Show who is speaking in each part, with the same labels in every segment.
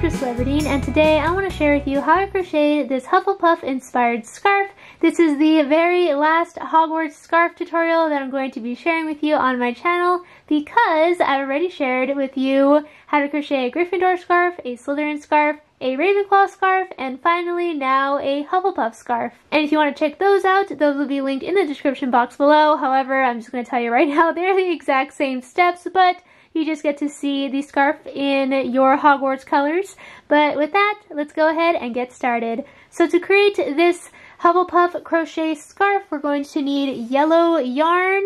Speaker 1: Extra Celebrity and today I want to share with you how I crocheted this Hufflepuff inspired scarf. This is the very last Hogwarts scarf tutorial that I'm going to be sharing with you on my channel because I've already shared with you how to crochet a Gryffindor scarf, a Slytherin scarf, a Ravenclaw scarf, and finally now a Hufflepuff scarf. And if you want to check those out, those will be linked in the description box below. However, I'm just going to tell you right now, they're the exact same steps, but you just get to see the scarf in your Hogwarts colors. But with that, let's go ahead and get started. So to create this Hufflepuff crochet scarf, we're going to need yellow yarn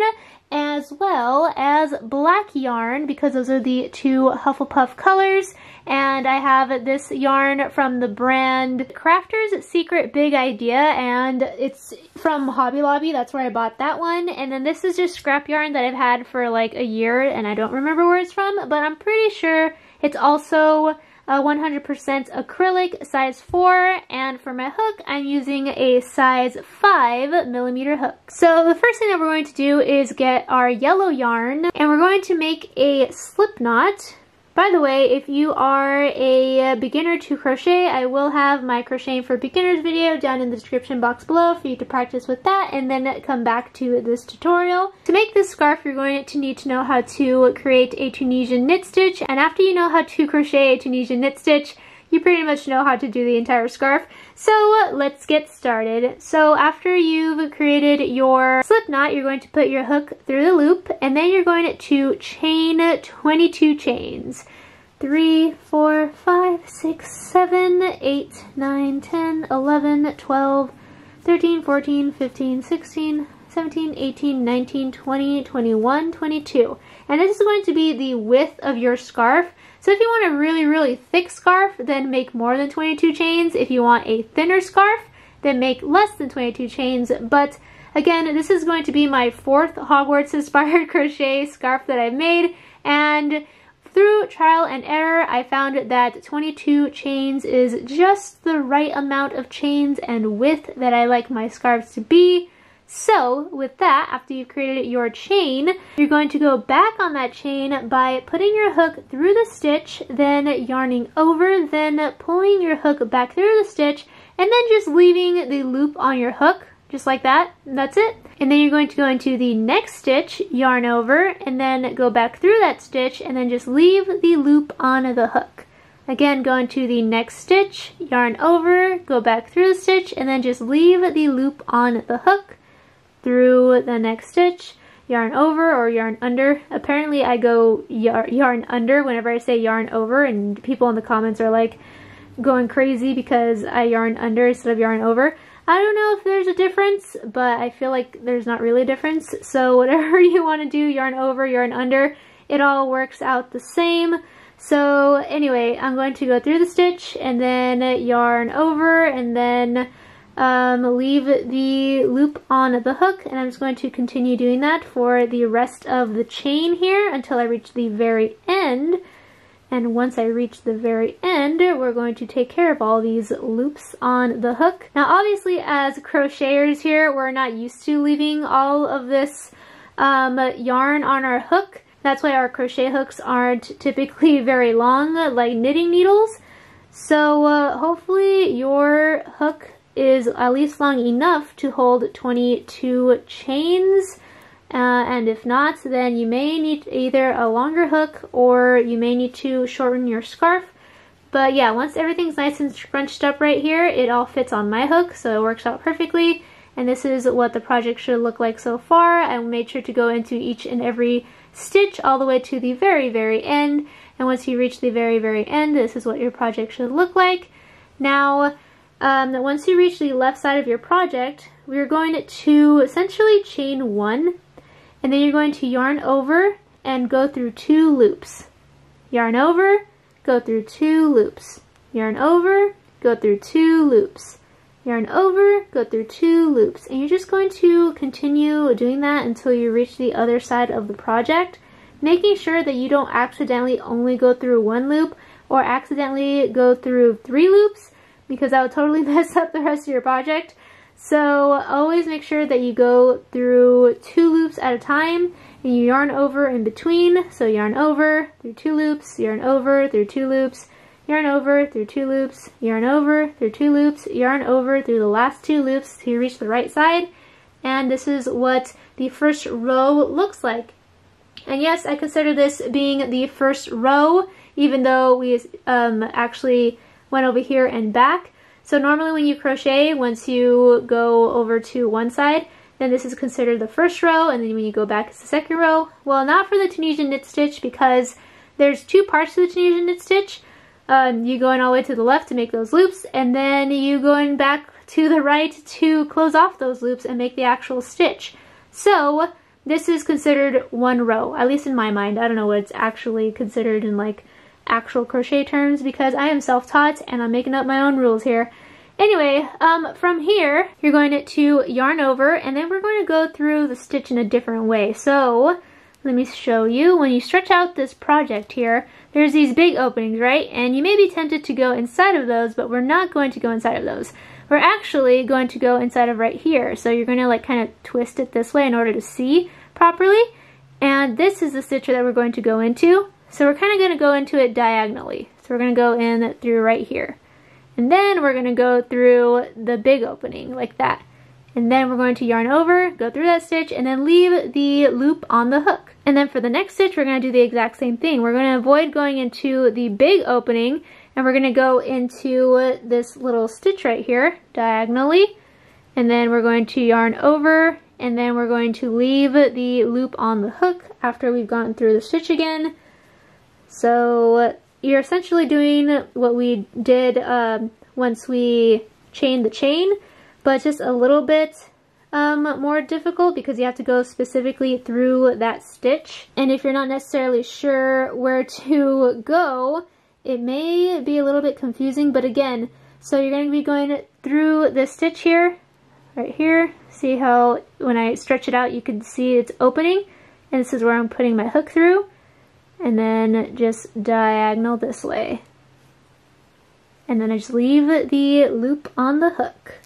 Speaker 1: as well as black yarn because those are the two Hufflepuff colors and I have this yarn from the brand Crafter's Secret Big Idea and it's from Hobby Lobby, that's where I bought that one. And then this is just scrap yarn that I've had for like a year and I don't remember where it's from, but I'm pretty sure it's also 100% uh, acrylic size 4 and for my hook I'm using a size 5 millimeter hook. So the first thing that we're going to do is get our yellow yarn and we're going to make a slip knot by the way, if you are a uh, beginner to crochet, I will have my crocheting for beginners video down in the description box below for you to practice with that and then come back to this tutorial. To make this scarf, you're going to need to know how to create a Tunisian knit stitch and after you know how to crochet a Tunisian knit stitch, you pretty much know how to do the entire scarf. So uh, let's get started. So after you've created your slip knot, you're going to put your hook through the loop and then you're going to chain 22 chains. 3, 4, 5, 6, 7, 8, 9, 10, 11, 12, 13, 14, 15, 16, 17, 18, 19, 20, 21, 22. And this is going to be the width of your scarf. So if you want a really, really thick scarf, then make more than 22 chains. If you want a thinner scarf, then make less than 22 chains. But again, this is going to be my fourth Hogwarts inspired crochet scarf that I've made. And through trial and error, I found that 22 chains is just the right amount of chains and width that I like my scarves to be. So with that, after you've created your chain, you're going to go back on that chain by putting your hook through the stitch, then yarning over, then pulling your hook back through the stitch, and then just leaving the loop on your hook, just like that. That's it. And then you're going to go into the next stitch, yarn over, and then go back through that stitch, and then just leave the loop on the hook. Again, go into the next stitch, yarn over, go back through the stitch, and then just leave the loop on the hook through the next stitch, yarn over or yarn under. Apparently I go yarn under whenever I say yarn over and people in the comments are like going crazy because I yarn under instead of yarn over. I don't know if there's a difference, but I feel like there's not really a difference. So whatever you want to do, yarn over, yarn under, it all works out the same. So anyway, I'm going to go through the stitch and then yarn over and then um, leave the loop on the hook and I'm just going to continue doing that for the rest of the chain here until I reach the very end. And once I reach the very end, we're going to take care of all these loops on the hook. Now obviously as crocheters here, we're not used to leaving all of this um, yarn on our hook. That's why our crochet hooks aren't typically very long like knitting needles. So uh, hopefully your hook is at least long enough to hold 22 chains. Uh, and if not, then you may need either a longer hook or you may need to shorten your scarf. But yeah, once everything's nice and scrunched up right here, it all fits on my hook, so it works out perfectly. And this is what the project should look like so far. I made sure to go into each and every stitch all the way to the very, very end. And once you reach the very, very end, this is what your project should look like. Now, um, that once you reach the left side of your project, we're going to essentially chain one, and then you're going to yarn over and go through two loops. Yarn over, go through two loops. Yarn over, go through two loops. Yarn over, go through two loops. And you're just going to continue doing that until you reach the other side of the project, making sure that you don't accidentally only go through one loop or accidentally go through three loops because that would totally mess up the rest of your project. So always make sure that you go through two loops at a time and you yarn over in between. So yarn over through two loops, yarn over through two loops, yarn over through two loops, yarn over through two loops, yarn over through the last two loops to reach the right side. And this is what the first row looks like. And yes, I consider this being the first row, even though we um, actually went over here and back. So normally when you crochet, once you go over to one side, then this is considered the first row, and then when you go back, it's the second row. Well, not for the Tunisian knit stitch because there's two parts to the Tunisian knit stitch. Um, you going all the way to the left to make those loops, and then you going back to the right to close off those loops and make the actual stitch. So this is considered one row, at least in my mind. I don't know what it's actually considered in like actual crochet terms because I am self-taught and I'm making up my own rules here. Anyway, um, from here, you're going to yarn over and then we're going to go through the stitch in a different way. So let me show you. When you stretch out this project here, there's these big openings, right? And you may be tempted to go inside of those, but we're not going to go inside of those. We're actually going to go inside of right here. So you're going to like kind of twist it this way in order to see properly. And this is the stitcher that we're going to go into. So we're kind of going to go into it diagonally. So we're going to go in through right here. And then we're going to go through the big opening like that. And then we're going to yarn over, go through that stitch, and then leave the loop on the hook. And then for the next stitch, we're going to do the exact same thing. We're going to avoid going into the big opening, and we're going to go into this little stitch right here, diagonally. And then we're going to yarn over, and then we're going to leave the loop on the hook after we've gone through the stitch again. So you're essentially doing what we did um, once we chained the chain, but just a little bit um, more difficult because you have to go specifically through that stitch. And if you're not necessarily sure where to go, it may be a little bit confusing, but again, so you're going to be going through this stitch here, right here. See how when I stretch it out, you can see it's opening. And this is where I'm putting my hook through and then just diagonal this way. And then I just leave the loop on the hook.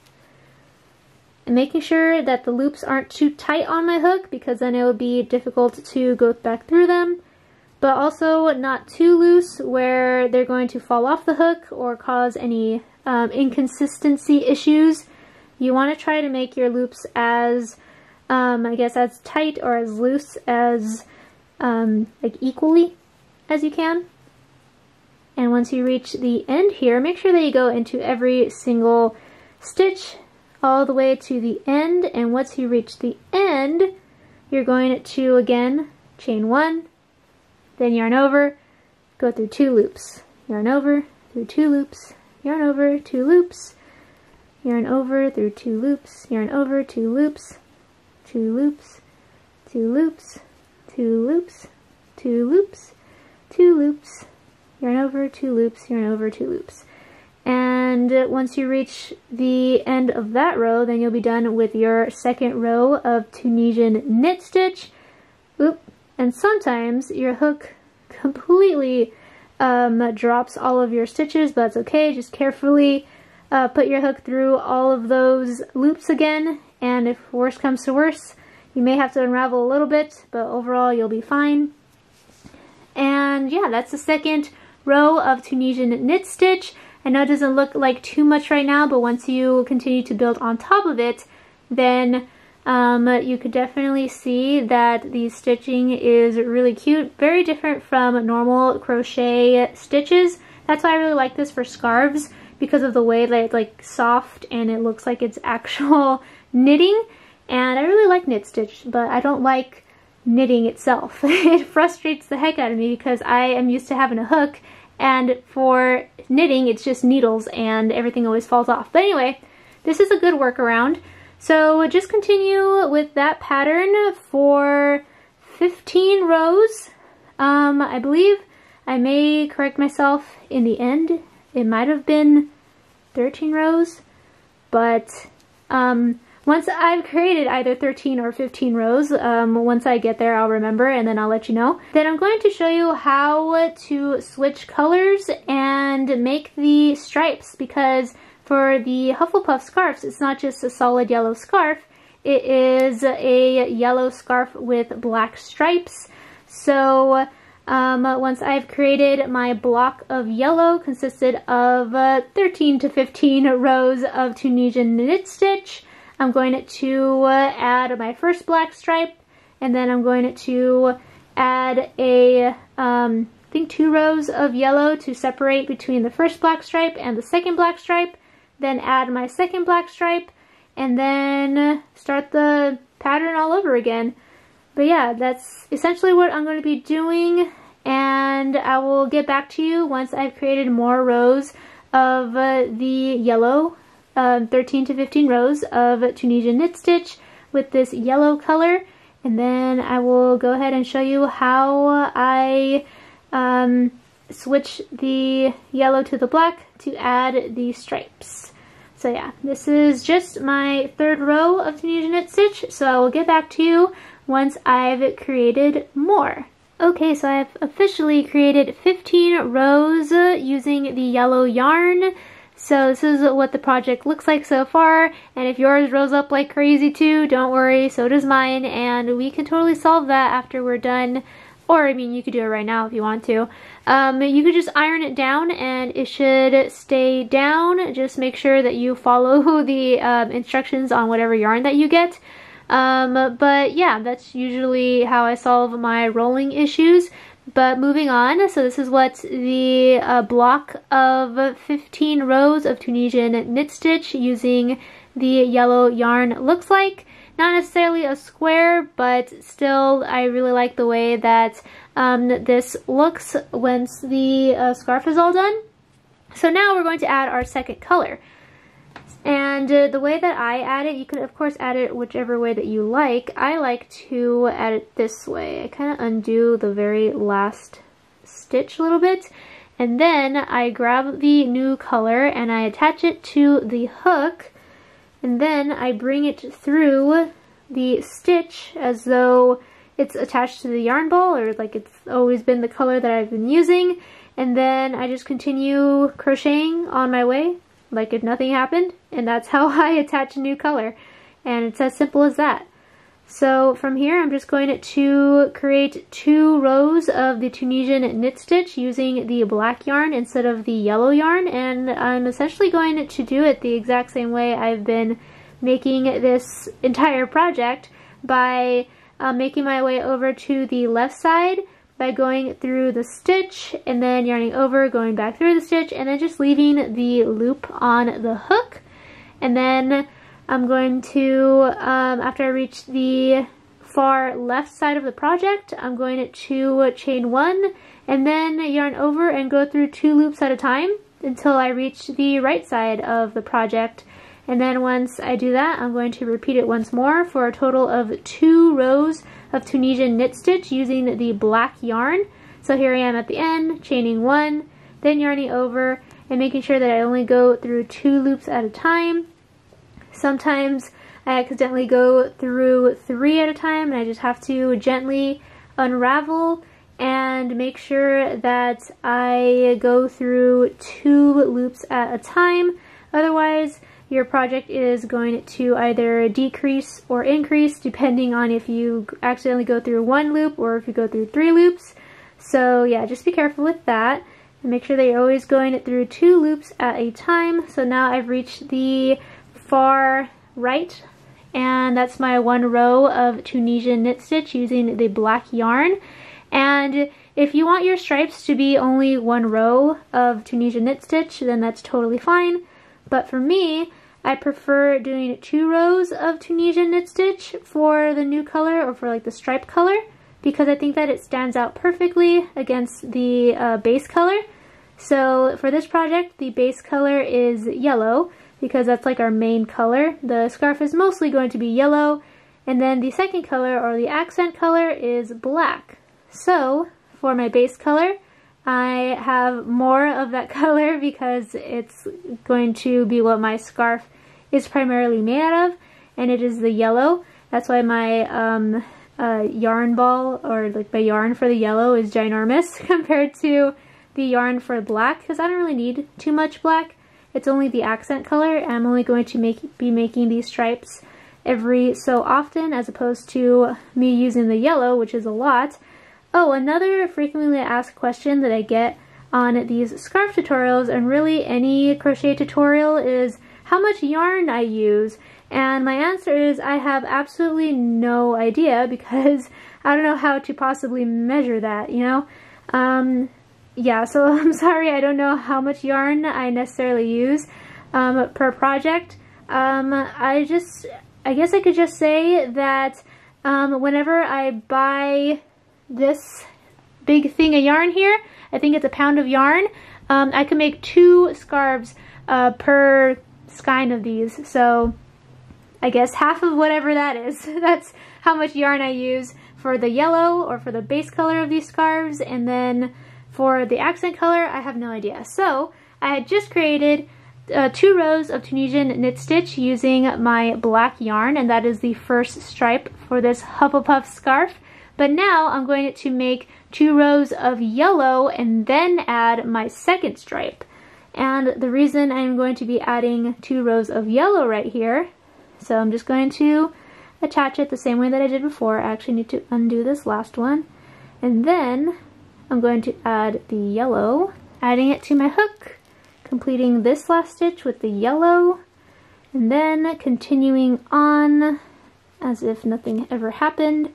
Speaker 1: And making sure that the loops aren't too tight on my hook because then it would be difficult to go back through them. But also not too loose where they're going to fall off the hook or cause any um, inconsistency issues. You want to try to make your loops as, um, I guess, as tight or as loose as um, like equally as you can. And once you reach the end here, make sure that you go into every single stitch all the way to the end. And once you reach the end, you're going to, again, chain one, then yarn over, go through two loops. Yarn over, through two loops, yarn over, two loops, yarn over, through two loops, yarn over, two loops, two loops, two loops, two loops, two loops, two loops, yarn over, two loops, yarn over, two loops. And once you reach the end of that row, then you'll be done with your second row of Tunisian knit stitch. Oop. And sometimes your hook completely um, drops all of your stitches, but that's okay. Just carefully uh, put your hook through all of those loops again. And if worse comes to worse, you may have to unravel a little bit, but overall you'll be fine. And yeah, that's the second row of Tunisian knit stitch. I know it doesn't look like too much right now, but once you continue to build on top of it, then um, you could definitely see that the stitching is really cute. Very different from normal crochet stitches. That's why I really like this for scarves because of the way that it's like soft and it looks like it's actual knitting. And I really like Knit Stitch, but I don't like knitting itself. it frustrates the heck out of me because I am used to having a hook and for knitting it's just needles and everything always falls off. But anyway, this is a good workaround. So just continue with that pattern for 15 rows. Um, I believe I may correct myself in the end. It might have been 13 rows, but um, once I've created either 13 or 15 rows, um, once I get there I'll remember and then I'll let you know. Then I'm going to show you how to switch colors and make the stripes because for the Hufflepuff scarves, it's not just a solid yellow scarf, it is a yellow scarf with black stripes. So um, once I've created my block of yellow consisted of uh, 13 to 15 rows of Tunisian knit stitch, I'm going to uh, add my first black stripe and then I'm going to add a, um, I think two rows of yellow to separate between the first black stripe and the second black stripe, then add my second black stripe, and then start the pattern all over again. But yeah, that's essentially what I'm going to be doing, and I will get back to you once I've created more rows of uh, the yellow um, 13 to 15 rows of Tunisian knit stitch with this yellow color. And then I will go ahead and show you how I um, switch the yellow to the black to add the stripes. So yeah, this is just my third row of Tunisian knit stitch, so I will get back to you once I've created more. Okay, so I've officially created 15 rows using the yellow yarn so this is what the project looks like so far, and if yours rose up like crazy too, don't worry, so does mine, and we can totally solve that after we're done. Or, I mean, you could do it right now if you want to. Um, you could just iron it down and it should stay down. Just make sure that you follow the um, instructions on whatever yarn that you get. Um, but yeah, that's usually how I solve my rolling issues. But moving on, so this is what the uh, block of 15 rows of Tunisian knit stitch using the yellow yarn looks like. Not necessarily a square, but still I really like the way that um, this looks once the uh, scarf is all done. So now we're going to add our second color. And uh, the way that I add it, you can of course add it whichever way that you like. I like to add it this way. I kind of undo the very last stitch a little bit. And then I grab the new color and I attach it to the hook. And then I bring it through the stitch as though it's attached to the yarn ball or like it's always been the color that I've been using. And then I just continue crocheting on my way like if nothing happened, and that's how I attach a new color. And it's as simple as that. So from here, I'm just going to create two rows of the Tunisian knit stitch using the black yarn instead of the yellow yarn. And I'm essentially going to do it the exact same way I've been making this entire project by uh, making my way over to the left side, by going through the stitch and then yarning over, going back through the stitch, and then just leaving the loop on the hook. And then I'm going to, um, after I reach the far left side of the project, I'm going to chain one and then yarn over and go through two loops at a time until I reach the right side of the project. And then once I do that, I'm going to repeat it once more for a total of two rows of Tunisian knit stitch using the black yarn. So here I am at the end, chaining one, then yarning over, and making sure that I only go through two loops at a time. Sometimes I accidentally go through three at a time and I just have to gently unravel and make sure that I go through two loops at a time. Otherwise, your project is going to either decrease or increase depending on if you accidentally go through one loop or if you go through three loops. So yeah, just be careful with that. And make sure that you're always going through two loops at a time. So now I've reached the far right and that's my one row of Tunisian knit stitch using the black yarn. And if you want your stripes to be only one row of Tunisian knit stitch, then that's totally fine. But for me, I prefer doing two rows of Tunisian knit stitch for the new color or for like the stripe color because I think that it stands out perfectly against the uh, base color. So for this project, the base color is yellow because that's like our main color. The scarf is mostly going to be yellow and then the second color or the accent color is black. So for my base color, I have more of that color because it's going to be what my scarf is primarily made out of and it is the yellow. That's why my um, uh, yarn ball or like the yarn for the yellow is ginormous compared to the yarn for black because I don't really need too much black. It's only the accent color. I'm only going to make be making these stripes every so often as opposed to me using the yellow, which is a lot, Oh, another frequently asked question that I get on these scarf tutorials and really any crochet tutorial is how much yarn I use. And my answer is I have absolutely no idea because I don't know how to possibly measure that, you know? Um, yeah, so I'm sorry I don't know how much yarn I necessarily use um, per project. Um, I just, I guess I could just say that um, whenever I buy this big thing of yarn here. I think it's a pound of yarn. Um, I can make two scarves uh, per skein of these. So I guess half of whatever that is. That's how much yarn I use for the yellow or for the base color of these scarves. And then for the accent color, I have no idea. So I had just created uh, two rows of Tunisian knit stitch using my black yarn and that is the first stripe for this Hufflepuff scarf. But now I'm going to make two rows of yellow and then add my second stripe. And the reason I'm going to be adding two rows of yellow right here, so I'm just going to attach it the same way that I did before. I actually need to undo this last one. And then I'm going to add the yellow, adding it to my hook, completing this last stitch with the yellow, and then continuing on as if nothing ever happened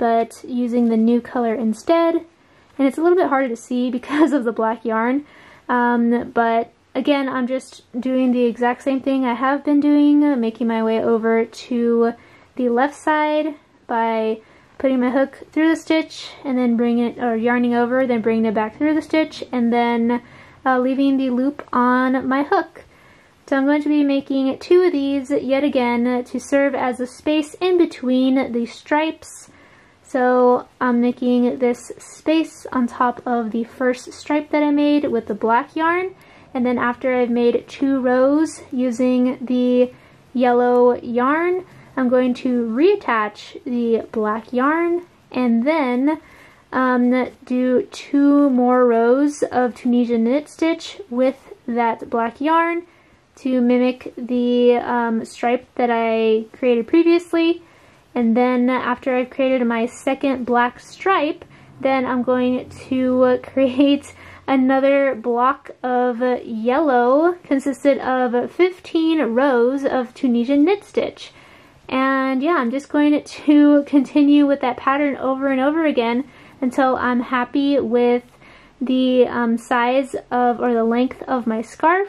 Speaker 1: but using the new color instead. And it's a little bit harder to see because of the black yarn, um, but again, I'm just doing the exact same thing I have been doing, making my way over to the left side by putting my hook through the stitch and then bringing it, or yarning over, then bringing it back through the stitch, and then uh, leaving the loop on my hook. So I'm going to be making two of these yet again to serve as a space in between the stripes so I'm making this space on top of the first stripe that I made with the black yarn. And then after I've made two rows using the yellow yarn, I'm going to reattach the black yarn and then um, do two more rows of Tunisian knit stitch with that black yarn to mimic the um, stripe that I created previously and then after I've created my second black stripe, then I'm going to create another block of yellow consisted of 15 rows of Tunisian knit stitch. And yeah, I'm just going to continue with that pattern over and over again until I'm happy with the um, size of or the length of my scarf.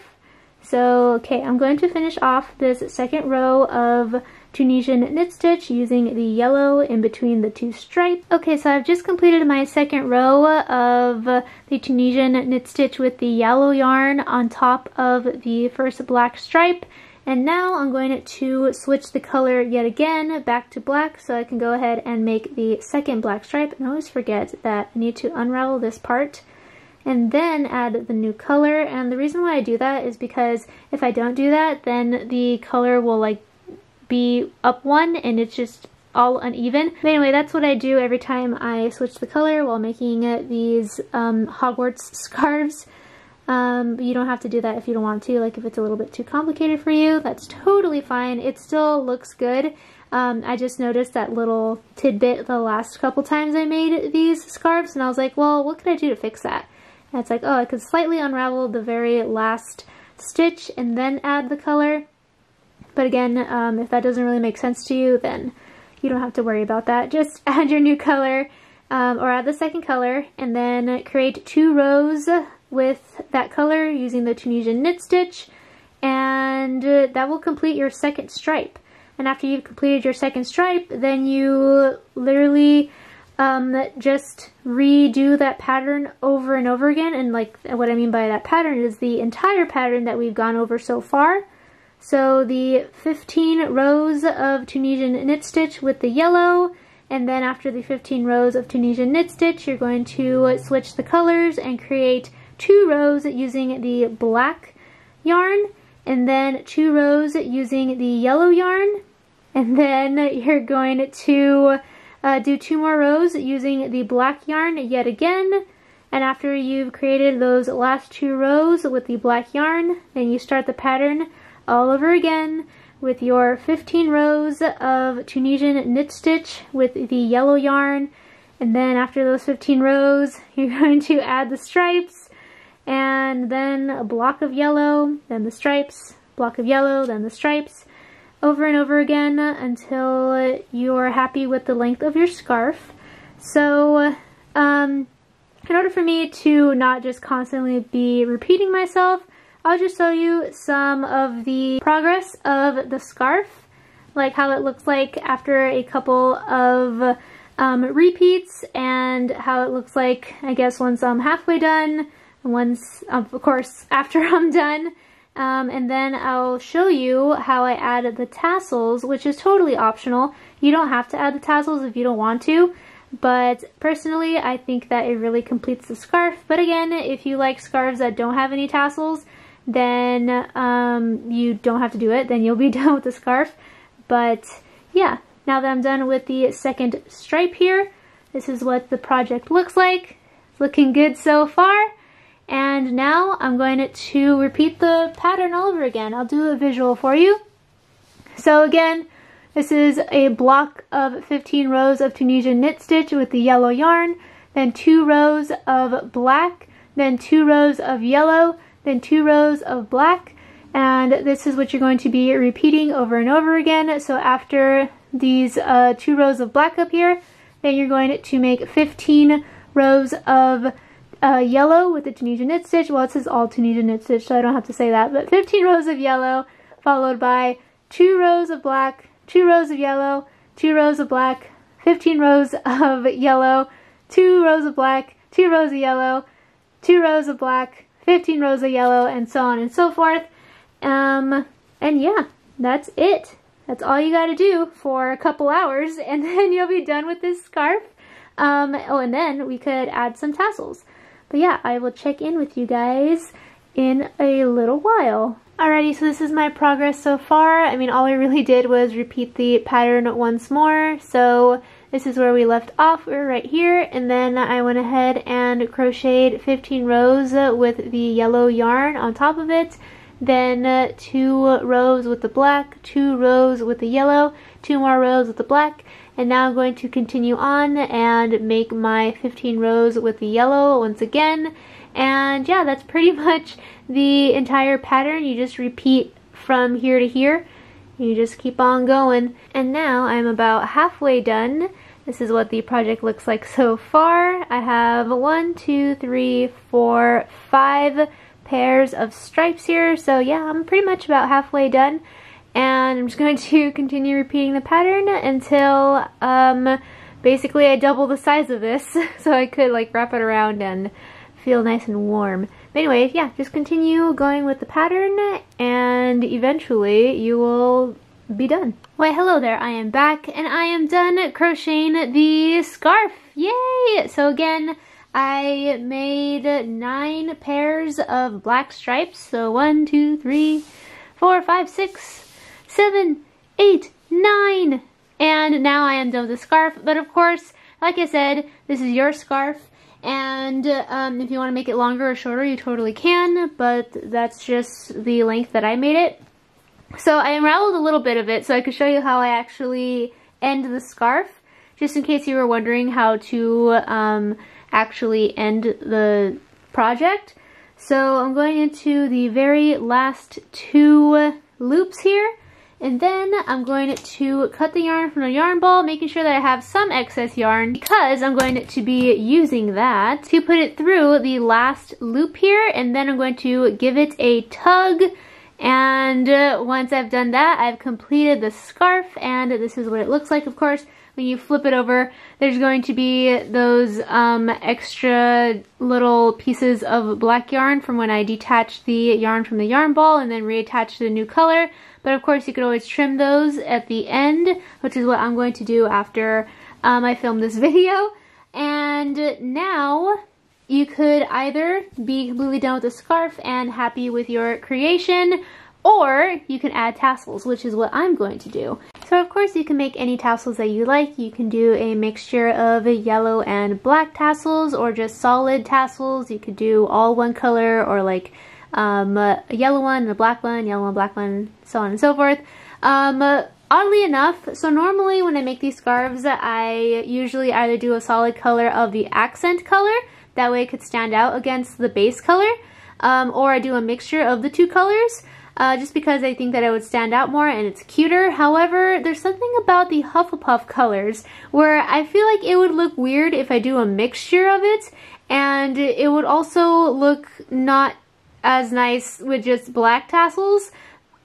Speaker 1: So, okay, I'm going to finish off this second row of Tunisian knit stitch using the yellow in between the two stripes. Okay, so I've just completed my second row of the Tunisian knit stitch with the yellow yarn on top of the first black stripe. And now I'm going to switch the color yet again back to black so I can go ahead and make the second black stripe. And I always forget that I need to unravel this part and then add the new color. And the reason why I do that is because if I don't do that, then the color will like be up one and it's just all uneven. But anyway, that's what I do every time I switch the color while making uh, these um, Hogwarts scarves. Um, you don't have to do that if you don't want to, like if it's a little bit too complicated for you, that's totally fine. It still looks good. Um, I just noticed that little tidbit the last couple times I made these scarves and I was like, well, what could I do to fix that? And it's like, oh, I could slightly unravel the very last stitch and then add the color. But again, um, if that doesn't really make sense to you, then you don't have to worry about that. Just add your new color um, or add the second color and then create two rows with that color using the Tunisian knit stitch and uh, that will complete your second stripe. And after you've completed your second stripe, then you literally um, just redo that pattern over and over again. And like what I mean by that pattern is the entire pattern that we've gone over so far. So the 15 rows of Tunisian knit stitch with the yellow, and then after the 15 rows of Tunisian knit stitch, you're going to switch the colors and create two rows using the black yarn, and then two rows using the yellow yarn, and then you're going to uh, do two more rows using the black yarn yet again, and after you've created those last two rows with the black yarn, then you start the pattern all over again with your 15 rows of Tunisian knit stitch with the yellow yarn and then after those 15 rows you're going to add the stripes and then a block of yellow then the stripes block of yellow then the stripes over and over again until you're happy with the length of your scarf so um, in order for me to not just constantly be repeating myself I'll just show you some of the progress of the scarf, like how it looks like after a couple of um, repeats and how it looks like, I guess, once I'm halfway done, once, of course, after I'm done. Um, and then I'll show you how I add the tassels, which is totally optional. You don't have to add the tassels if you don't want to, but personally, I think that it really completes the scarf. But again, if you like scarves that don't have any tassels, then um, you don't have to do it. Then you'll be done with the scarf. But yeah, now that I'm done with the second stripe here, this is what the project looks like. It's looking good so far. And now I'm going to repeat the pattern all over again. I'll do a visual for you. So again, this is a block of 15 rows of Tunisian knit stitch with the yellow yarn, then two rows of black, then two rows of yellow, then two rows of black, and this is what you're going to be repeating over and over again. So after these uh, two rows of black up here, then you're going to make 15 rows of uh, yellow with the Tunisian knit stitch. Well, it says all Tunisian knit stitch, so I don't have to say that, but 15 rows of yellow followed by two rows of black, two rows of yellow, two rows of black, 15 rows of yellow, two rows of black, two rows of yellow, two rows of black, 15 rows of yellow, and so on and so forth. Um, and yeah, that's it. That's all you got to do for a couple hours, and then you'll be done with this scarf. Um, oh, and then we could add some tassels. But yeah, I will check in with you guys in a little while. Alrighty, so this is my progress so far. I mean, all I really did was repeat the pattern once more. So this is where we left off, we are right here, and then I went ahead and crocheted 15 rows with the yellow yarn on top of it, then uh, two rows with the black, two rows with the yellow, two more rows with the black, and now I'm going to continue on and make my 15 rows with the yellow once again. And yeah, that's pretty much the entire pattern. You just repeat from here to here. You just keep on going. And now I'm about halfway done. This is what the project looks like so far. I have one, two, three, four, five pairs of stripes here. So yeah, I'm pretty much about halfway done. And I'm just going to continue repeating the pattern until um, basically I double the size of this. So I could like wrap it around and feel nice and warm. But yeah, just continue going with the pattern and eventually you will be done. Why hello there, I am back and I am done crocheting the scarf. Yay! So again, I made nine pairs of black stripes. So one, two, three, four, five, six, seven, eight, nine. And now I am done with the scarf. But of course, like I said, this is your scarf. And um, if you want to make it longer or shorter, you totally can, but that's just the length that I made it. So I unraveled a little bit of it so I could show you how I actually end the scarf, just in case you were wondering how to um, actually end the project. So I'm going into the very last two loops here and then I'm going to cut the yarn from the yarn ball, making sure that I have some excess yarn because I'm going to be using that to put it through the last loop here. And then I'm going to give it a tug and uh, once I've done that, I've completed the scarf and this is what it looks like, of course when you flip it over, there's going to be those um, extra little pieces of black yarn from when I detached the yarn from the yarn ball and then reattached the new color. But of course you could always trim those at the end, which is what I'm going to do after um, I film this video. And now you could either be completely done with the scarf and happy with your creation, or you can add tassels, which is what I'm going to do. So of course you can make any tassels that you like. You can do a mixture of yellow and black tassels or just solid tassels. You could do all one color or like um, a yellow one and a black one, yellow one, black one, so on and so forth. Um, oddly enough, so normally when I make these scarves, I usually either do a solid color of the accent color, that way it could stand out against the base color, um, or I do a mixture of the two colors uh, just because I think that it would stand out more and it's cuter. However, there's something about the Hufflepuff colors where I feel like it would look weird if I do a mixture of it and it would also look not as nice with just black tassels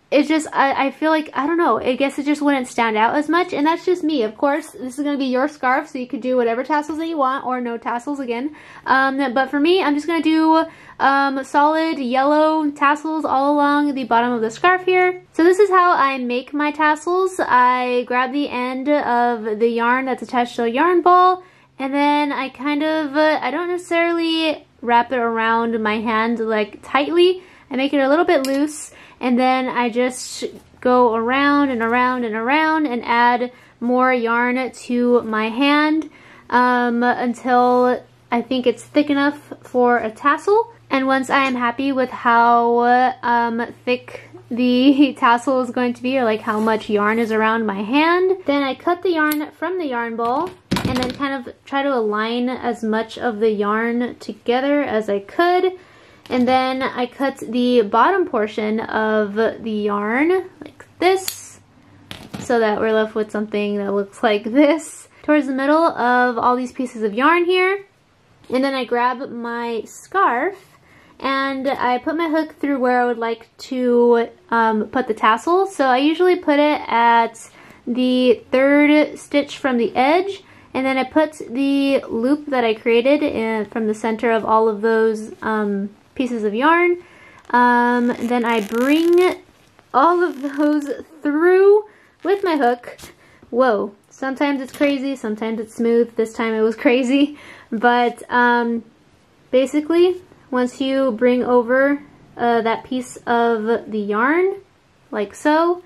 Speaker 1: it's just I, I feel like I don't know I guess it just wouldn't stand out as much and that's just me of course this is going to be your scarf so you could do whatever tassels that you want or no tassels again um, but for me I'm just going to do um, solid yellow tassels all along the bottom of the scarf here so this is how I make my tassels I grab the end of the yarn that's attached to a yarn ball and then I kind of uh, I don't necessarily wrap it around my hand like tightly I make it a little bit loose and then I just go around and around and around and add more yarn to my hand um, until I think it's thick enough for a tassel. And once I am happy with how um, thick the tassel is going to be or like how much yarn is around my hand, then I cut the yarn from the yarn ball and then kind of try to align as much of the yarn together as I could. And then I cut the bottom portion of the yarn like this so that we're left with something that looks like this towards the middle of all these pieces of yarn here. And then I grab my scarf and I put my hook through where I would like to um, put the tassel. So I usually put it at the third stitch from the edge and then I put the loop that I created in, from the center of all of those um, pieces of yarn. Um, then I bring all of those through with my hook. Whoa, sometimes it's crazy, sometimes it's smooth. This time it was crazy. But um, basically, once you bring over uh, that piece of the yarn, like so,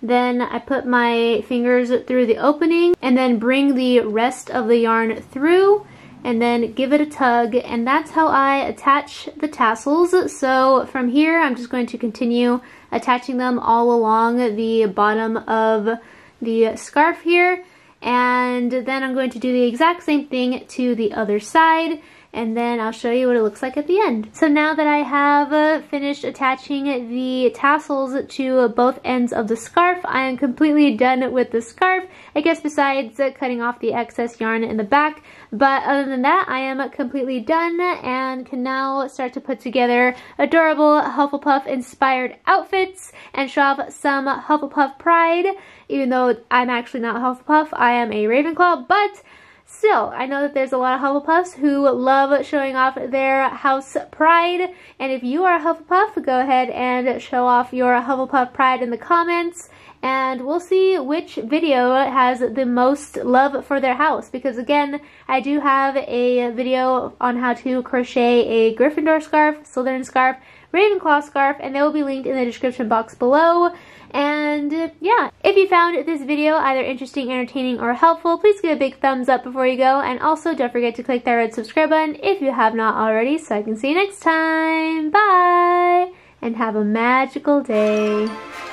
Speaker 1: then I put my fingers through the opening and then bring the rest of the yarn through and then give it a tug and that's how I attach the tassels so from here I'm just going to continue attaching them all along the bottom of the scarf here and then I'm going to do the exact same thing to the other side and then I'll show you what it looks like at the end. So now that I have uh, finished attaching the tassels to both ends of the scarf, I am completely done with the scarf. I guess besides uh, cutting off the excess yarn in the back, but other than that, I am completely done and can now start to put together adorable Hufflepuff inspired outfits and show off some Hufflepuff pride. Even though I'm actually not Hufflepuff, I am a Ravenclaw, but Still, I know that there's a lot of Hufflepuffs who love showing off their house pride, and if you are a Hufflepuff, go ahead and show off your Hufflepuff pride in the comments, and we'll see which video has the most love for their house because again I do have a video on how to crochet a Gryffindor scarf, Slytherin scarf, Ravenclaw scarf and they will be linked in the description box below and yeah if you found this video either interesting entertaining or helpful please give a big thumbs up before you go and also don't forget to click that red subscribe button if you have not already so I can see you next time bye and have a magical day